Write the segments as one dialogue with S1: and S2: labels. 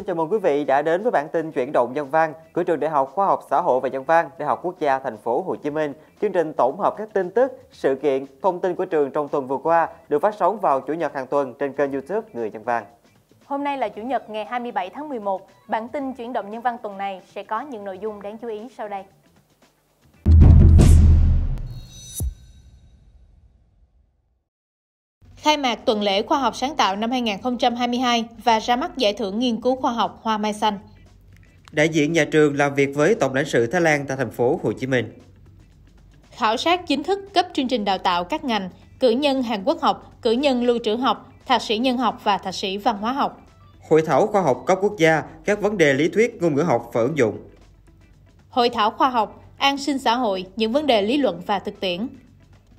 S1: Xin chào mừng quý vị đã đến với bản tin chuyển động nhân văn của trường Đại học Khoa học Xã hội và Nhân văn, Đại học Quốc gia Thành phố Hồ Chí Minh. Chương trình tổng hợp các tin tức, sự kiện, thông tin của trường trong tuần vừa qua được phát sóng vào chủ nhật hàng tuần trên kênh YouTube Người Nhân văn.
S2: Hôm nay là chủ nhật ngày 27 tháng 11, bản tin chuyển động nhân văn tuần này sẽ có những nội dung đáng chú ý sau đây. khai mạc tuần lễ khoa học sáng tạo năm 2022 và ra mắt giải thưởng nghiên cứu khoa học Hoa Mai Xanh.
S1: Đại diện nhà trường làm việc với Tổng lãnh sự Thái Lan tại thành phố Hồ Chí Minh.
S2: Khảo sát chính thức cấp chương trình đào tạo các ngành, cử nhân Hàn Quốc học, cử nhân lưu trữ học, thạc sĩ nhân học và thạc sĩ văn hóa học.
S1: Hội thảo khoa học cấp quốc gia, các vấn đề lý thuyết ngôn ngữ học và ứng dụng.
S2: Hội thảo khoa học, an sinh xã hội, những vấn đề lý luận và thực tiễn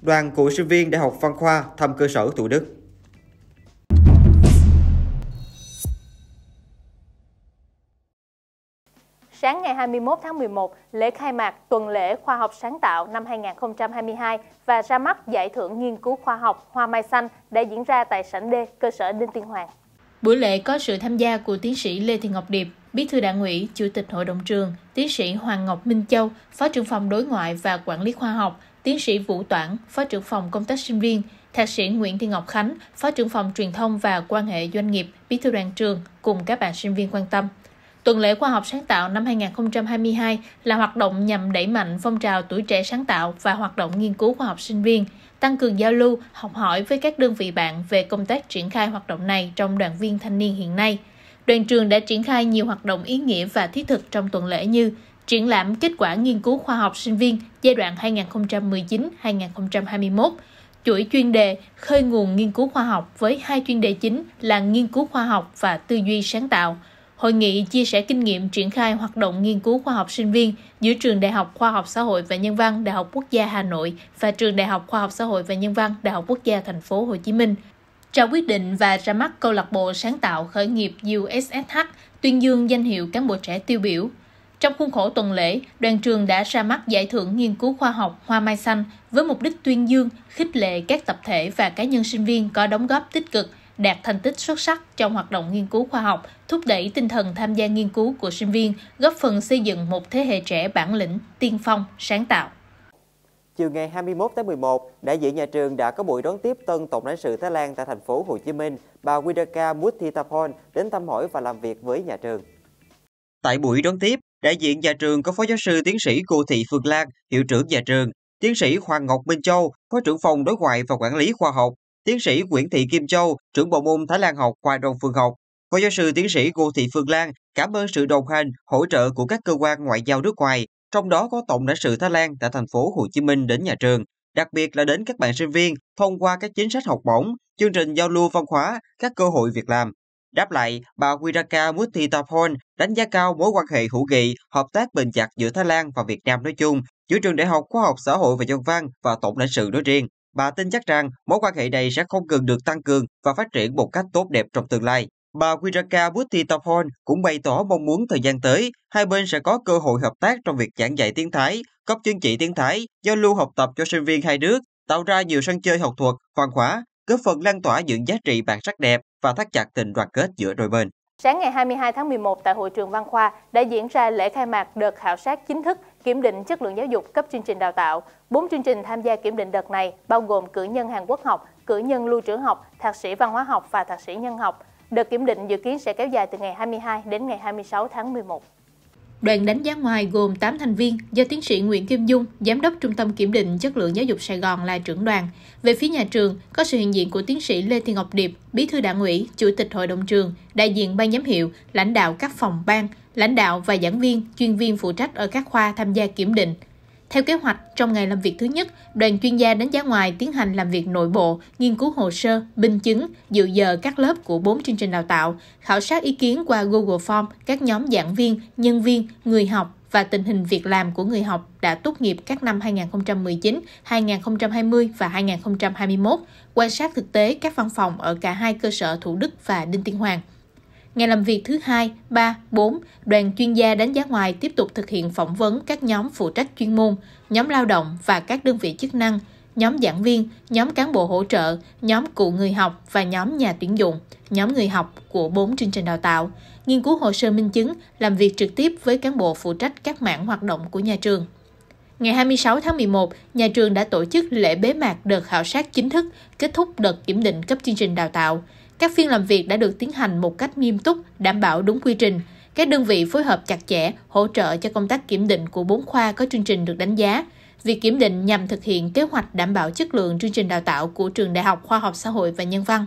S1: đoàn của sinh viên Đại học Văn khoa thăm cơ sở Thủ Đức.
S2: Sáng ngày 21 tháng 11, lễ khai mạc tuần lễ khoa học sáng tạo năm 2022 và ra mắt giải thưởng nghiên cứu khoa học Hoa Mai Xanh đã diễn ra tại sảnh D, cơ sở Đinh Tiên Hoàng. Buổi lễ có sự tham gia của tiến sĩ Lê Thị Ngọc Điệp, Bí thư Đảng ủy, Chủ tịch Hội đồng trường, tiến sĩ Hoàng Ngọc Minh Châu, Phó trưởng phòng đối ngoại và quản lý khoa học, tiến sĩ Vũ Toản, Phó trưởng phòng công tác sinh viên, Thạc sĩ Nguyễn Thị Ngọc Khánh, Phó trưởng phòng truyền thông và quan hệ doanh nghiệp, bí thư đoàn trường cùng các bạn sinh viên quan tâm. Tuần lễ khoa học sáng tạo năm 2022 là hoạt động nhằm đẩy mạnh phong trào tuổi trẻ sáng tạo và hoạt động nghiên cứu khoa học sinh viên, tăng cường giao lưu, học hỏi với các đơn vị bạn về công tác triển khai hoạt động này trong đoàn viên thanh niên hiện nay. Đoàn trường đã triển khai nhiều hoạt động ý nghĩa và thiết thực trong tuần lễ như triển lãm kết quả nghiên cứu khoa học sinh viên giai đoạn 2019-2021, chuỗi chuyên đề khơi nguồn nghiên cứu khoa học với hai chuyên đề chính là nghiên cứu khoa học và tư duy sáng tạo. Hội nghị chia sẻ kinh nghiệm triển khai hoạt động nghiên cứu khoa học sinh viên giữa Trường Đại học Khoa học Xã hội và Nhân văn Đại học Quốc gia Hà Nội và Trường Đại học Khoa học Xã hội và Nhân văn Đại học Quốc gia Thành phố Hồ Chí Minh trao quyết định và ra mắt câu lạc bộ sáng tạo khởi nghiệp USSH tuyên dương danh hiệu cán bộ trẻ tiêu biểu trong khuôn khổ tuần lễ, đoàn trường đã ra mắt giải thưởng nghiên cứu khoa học Hoa Mai Xanh với mục đích tuyên dương, khích lệ các tập thể và cá nhân sinh viên có đóng góp tích cực, đạt thành tích xuất sắc trong hoạt động nghiên cứu khoa học, thúc đẩy tinh thần tham gia nghiên cứu của sinh viên, góp phần xây dựng một thế hệ trẻ bản lĩnh, tiên phong, sáng tạo.
S1: Chiều ngày 21 tháng 11, đại diện nhà trường đã có buổi đón tiếp tân tổng lãnh sự Thái Lan tại thành phố Hồ Chí Minh, bà Widaka Muthithapon đến thăm hỏi và làm việc với nhà trường. Tại buổi đón tiếp, Đại diện nhà trường có Phó Giáo sư Tiến sĩ Cô Thị Phương Lan, Hiệu trưởng nhà trường, Tiến sĩ Hoàng Ngọc Minh Châu, Phó trưởng phòng đối ngoại và quản lý khoa học, Tiến sĩ Nguyễn Thị Kim Châu, trưởng bộ môn Thái Lan học khoa đồng Phương học. Phó giáo sư tiến sĩ cô Thị Phương Lan cảm ơn sự đồng hành, hỗ trợ của các cơ quan ngoại giao nước ngoài, trong đó có Tổng lãnh sự Thái Lan tại thành phố Hồ Chí Minh đến nhà trường, đặc biệt là đến các bạn sinh viên thông qua các chính sách học bổng, chương trình giao lưu văn hóa, các cơ hội việc làm. Đáp lại, bà Wiraka Muttitapon đánh giá cao mối quan hệ hữu nghị, hợp tác bền chặt giữa Thái Lan và Việt Nam nói chung, giữa trường Đại học Khoa học Xã hội và Nhân văn và Tổng lãnh sự nói riêng. Bà tin chắc rằng mối quan hệ này sẽ không ngừng được tăng cường và phát triển một cách tốt đẹp trong tương lai. Bà Wiraka Muttitapon cũng bày tỏ mong muốn thời gian tới, hai bên sẽ có cơ hội hợp tác trong việc giảng dạy tiếng Thái, cấp chứng chỉ tiếng Thái, giao lưu học tập cho sinh viên hai nước, tạo ra nhiều sân chơi học thuật, văn hóa, góp phần lan tỏa những giá trị bản sắc đẹp và thắt chặt tình đoàn kết giữa đôi bên.
S2: Sáng ngày 22 tháng 11 tại Hội trường Văn khoa đã diễn ra lễ khai mạc đợt khảo sát chính thức kiểm định chất lượng giáo dục cấp chương trình đào tạo. Bốn chương trình tham gia kiểm định đợt này bao gồm cử nhân Hàn Quốc học, cử nhân lưu trữ học, thạc sĩ văn hóa học và thạc sĩ nhân học. Đợt kiểm định dự kiến sẽ kéo dài từ ngày 22 đến ngày 26 tháng 11. Đoàn đánh giá ngoài gồm 8 thành viên do tiến sĩ Nguyễn Kim Dung, Giám đốc Trung tâm Kiểm định Chất lượng Giáo dục Sài Gòn là trưởng đoàn. Về phía nhà trường, có sự hiện diện của tiến sĩ Lê Thị Ngọc Điệp, Bí thư đảng ủy, Chủ tịch Hội đồng trường, đại diện ban giám hiệu, lãnh đạo các phòng ban, lãnh đạo và giảng viên, chuyên viên phụ trách ở các khoa tham gia kiểm định. Theo kế hoạch, trong ngày làm việc thứ nhất, đoàn chuyên gia đánh giá ngoài tiến hành làm việc nội bộ, nghiên cứu hồ sơ, minh chứng, dự giờ các lớp của 4 chương trình đào tạo, khảo sát ý kiến qua Google Form các nhóm giảng viên, nhân viên, người học và tình hình việc làm của người học đã tốt nghiệp các năm 2019, 2020 và 2021, quan sát thực tế các văn phòng ở cả hai cơ sở Thủ Đức và Đinh Tiên Hoàng. Ngày làm việc thứ 2, 3, 4, đoàn chuyên gia đánh giá ngoài tiếp tục thực hiện phỏng vấn các nhóm phụ trách chuyên môn, nhóm lao động và các đơn vị chức năng, nhóm giảng viên, nhóm cán bộ hỗ trợ, nhóm cụ người học và nhóm nhà tuyển dụng, nhóm người học của 4 chương trình đào tạo, nghiên cứu hồ sơ minh chứng, làm việc trực tiếp với cán bộ phụ trách các mảng hoạt động của nhà trường. Ngày 26 tháng 11, nhà trường đã tổ chức lễ bế mạc đợt khảo sát chính thức, kết thúc đợt kiểm định cấp chương trình đào tạo. Các phiên làm việc đã được tiến hành một cách nghiêm túc, đảm bảo đúng quy trình. Các đơn vị phối hợp chặt chẽ, hỗ trợ cho công tác kiểm định của bốn khoa có chương trình được đánh giá. Việc kiểm định nhằm thực hiện kế hoạch đảm bảo chất lượng chương trình đào tạo của trường Đại học Khoa học Xã hội và Nhân văn.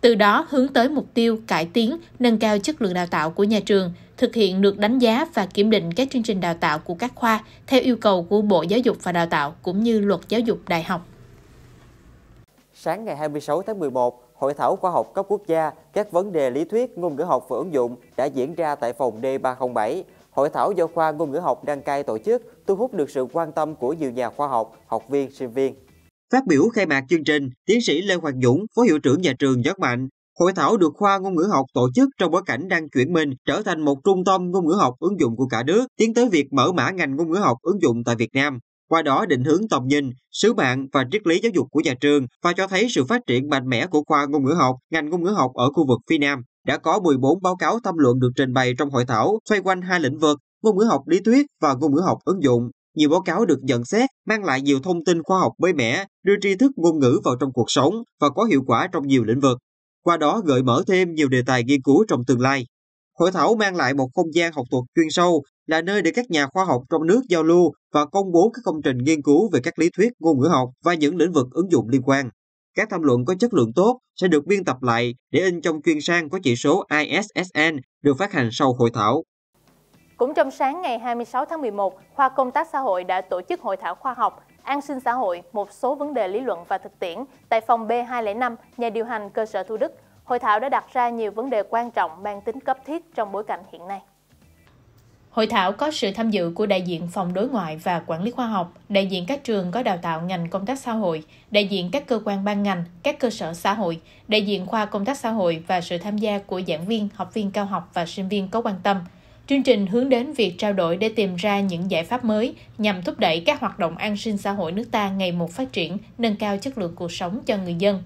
S2: Từ đó hướng tới mục tiêu cải tiến, nâng cao chất lượng đào tạo của nhà trường, thực hiện được đánh giá và kiểm định các chương trình đào tạo của các khoa theo yêu cầu của Bộ Giáo dục và Đào tạo cũng như Luật Giáo dục Đại học.
S1: Sáng ngày 26 tháng 11, hội thảo khoa học cấp quốc gia các vấn đề lý thuyết ngôn ngữ học và ứng dụng đã diễn ra tại phòng D307. Hội thảo do khoa ngôn ngữ học đăng cai tổ chức thu hút được sự quan tâm của nhiều nhà khoa học, học viên, sinh viên. Phát biểu khai mạc chương trình, tiến sĩ Lê Hoàng Dũng, Phó Hiệu trưởng nhà trường nhấn mạnh, Hội thảo được khoa ngôn ngữ học tổ chức trong bối cảnh đang chuyển mình trở thành một trung tâm ngôn ngữ học ứng dụng của cả nước, tiến tới việc mở mã ngành ngôn ngữ học ứng dụng tại Việt Nam qua đó định hướng tầm nhìn, sứ mạng và triết lý giáo dục của nhà trường và cho thấy sự phát triển mạnh mẽ của khoa ngôn ngữ học, ngành ngôn ngữ học ở khu vực phía Nam. Đã có 14 báo cáo tham luận được trình bày trong hội thảo xoay quanh hai lĩnh vực ngôn ngữ học lý thuyết và ngôn ngữ học ứng dụng. Nhiều báo cáo được nhận xét mang lại nhiều thông tin khoa học mới mẻ, đưa tri thức ngôn ngữ vào trong cuộc sống và có hiệu quả trong nhiều lĩnh vực. Qua đó gợi mở thêm nhiều đề tài nghiên cứu trong tương lai. Hội thảo mang lại một không gian học thuật chuyên sâu là nơi để các nhà khoa học trong nước giao lưu và công bố các công trình nghiên cứu về các lý thuyết ngôn ngữ học và những lĩnh vực ứng dụng liên quan. Các tham luận có chất lượng tốt sẽ được biên tập lại để in trong chuyên sang có chỉ số ISSN được phát hành sau hội thảo.
S2: Cũng trong sáng ngày 26 tháng 11, Khoa Công tác xã hội đã tổ chức hội thảo khoa học An sinh xã hội, một số vấn đề lý luận và thực tiễn tại phòng B205, nhà điều hành cơ sở Thu Đức. Hội thảo đã đặt ra nhiều vấn đề quan trọng mang tính cấp thiết trong bối cảnh hiện nay. Hội thảo có sự tham dự của đại diện Phòng Đối ngoại và Quản lý khoa học, đại diện các trường có đào tạo ngành công tác xã hội, đại diện các cơ quan ban ngành, các cơ sở xã hội, đại diện khoa công tác xã hội và sự tham gia của giảng viên, học viên cao học và sinh viên có quan tâm. Chương trình hướng đến việc trao đổi để tìm ra những giải pháp mới nhằm thúc đẩy các hoạt động an sinh xã hội nước ta ngày một phát triển, nâng cao chất lượng cuộc sống cho người dân.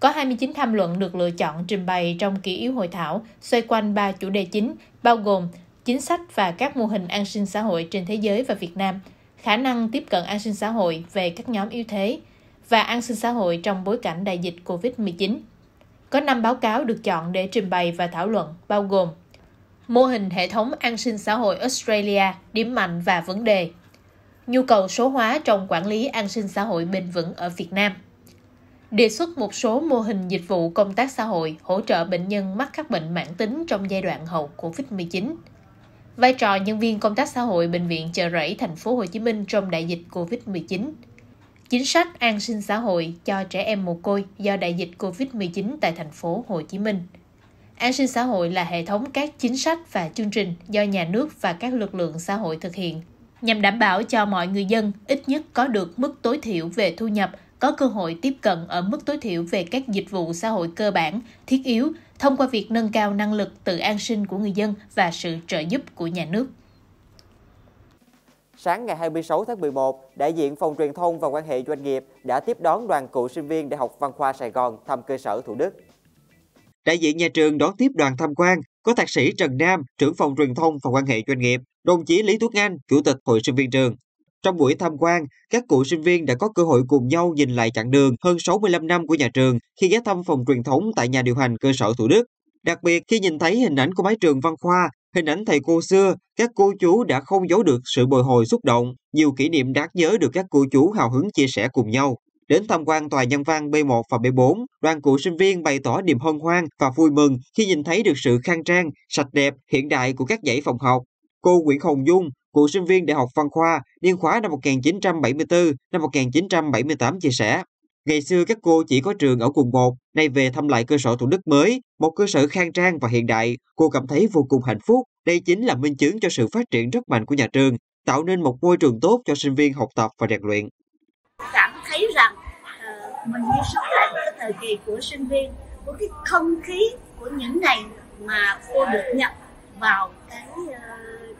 S2: Có 29 tham luận được lựa chọn trình bày trong kỷ yếu hội thảo xoay quanh ba chủ đề chính, bao gồm chính sách và các mô hình an sinh xã hội trên thế giới và Việt Nam, khả năng tiếp cận an sinh xã hội về các nhóm yếu thế và an sinh xã hội trong bối cảnh đại dịch COVID-19. Có 5 báo cáo được chọn để trình bày và thảo luận, bao gồm Mô hình hệ thống an sinh xã hội Australia, điểm mạnh và vấn đề Nhu cầu số hóa trong quản lý an sinh xã hội bền vững ở Việt Nam Đề xuất một số mô hình dịch vụ công tác xã hội hỗ trợ bệnh nhân mắc các bệnh mãn tính trong giai đoạn hậu COVID-19 vai trò nhân viên công tác xã hội bệnh viện chợ rẫy thành phố Hồ Chí Minh trong đại dịch Covid-19. Chính sách an sinh xã hội cho trẻ em mồ côi do đại dịch Covid-19 tại thành phố Hồ Chí Minh. An sinh xã hội là hệ thống các chính sách và chương trình do nhà nước và các lực lượng xã hội thực hiện nhằm đảm bảo cho mọi người dân ít nhất có được mức tối thiểu về thu nhập có cơ hội tiếp cận ở mức tối thiểu về các dịch vụ xã hội cơ bản, thiết yếu thông qua việc nâng cao năng lực tự an sinh của người dân và sự trợ giúp của nhà nước.
S1: Sáng ngày 26 tháng 11, đại diện Phòng Truyền thông và Quan hệ Doanh nghiệp đã tiếp đón đoàn cựu sinh viên Đại học Văn khoa Sài Gòn thăm cơ sở Thủ Đức. Đại diện nhà trường đón tiếp đoàn tham quan có thạc sĩ Trần Nam, trưởng phòng truyền thông và quan hệ doanh nghiệp, đồng chí Lý Tuấn Anh, chủ tịch hội sinh viên trường, trong buổi tham quan, các cựu sinh viên đã có cơ hội cùng nhau nhìn lại chặng đường hơn 65 năm của nhà trường khi ghé thăm phòng truyền thống tại nhà điều hành cơ sở Thủ Đức. Đặc biệt khi nhìn thấy hình ảnh của mái trường văn khoa, hình ảnh thầy cô xưa, các cô chú đã không giấu được sự bồi hồi xúc động, nhiều kỷ niệm đáng nhớ được các cô chú hào hứng chia sẻ cùng nhau. Đến tham quan tòa nhân văn B1 và B4, đoàn cựu sinh viên bày tỏ niềm hân hoan và vui mừng khi nhìn thấy được sự khang trang, sạch đẹp, hiện đại của các dãy phòng học. Cô Nguyễn Hồng Dung, cựu sinh viên Đại học Văn khoa niên khóa năm 1974 năm 1978 chia sẻ. Ngày xưa các cô chỉ có trường ở quận 1, nay về thăm lại cơ sở Thủ Đức mới, một cơ sở khang trang và hiện đại, cô cảm thấy vô cùng hạnh phúc. Đây chính là minh chứng cho sự phát triển rất mạnh của nhà trường, tạo nên một môi trường tốt cho sinh viên học tập và rèn luyện.
S2: Cảm thấy rằng ờ, mình như sống lại một cái thời kỳ của sinh viên, của cái không khí của những ngày mà cô được nhập vào cái ờ,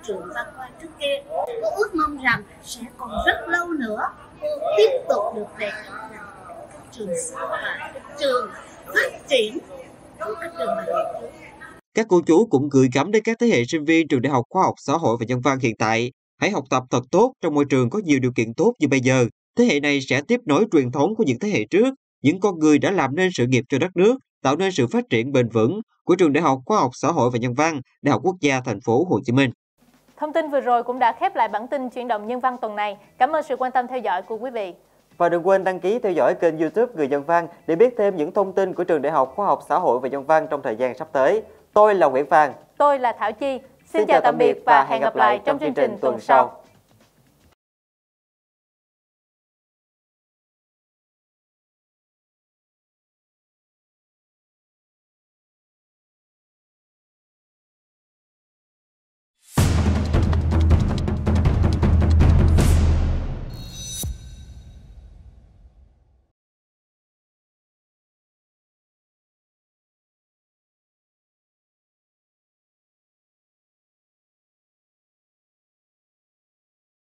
S2: trưởng văn quan trước kia cô ước mong rằng sẽ còn rất lâu nữa cô tiếp tục được về trường sâu và trường phát triển của các trường mà
S1: các cô chú cũng gửi gắm đến các thế hệ sinh viên trường Đại học Khoa học Xã hội và Nhân văn hiện tại. Hãy học tập thật tốt trong môi trường có nhiều điều kiện tốt như bây giờ. Thế hệ này sẽ tiếp nối truyền thống của những thế hệ trước, những con người đã làm nên sự nghiệp cho đất nước, tạo nên sự phát triển bền vững của trường Đại học Khoa học Xã hội và Nhân văn, Đại học Quốc gia Thành phố Hồ Chí Minh.
S2: Thông tin vừa rồi cũng đã khép lại bản tin chuyển động nhân văn tuần này. Cảm ơn sự quan tâm theo dõi của quý vị.
S1: Và đừng quên đăng ký theo dõi kênh youtube Người Dân Văn để biết thêm những thông tin của Trường Đại học Khoa học Xã hội và Nhân văn trong thời gian sắp tới. Tôi là Nguyễn Phan.
S2: Tôi là Thảo Chi. Xin, Xin chào, chào tạm biệt và hẹn gặp lại trong chương trình tuần sau.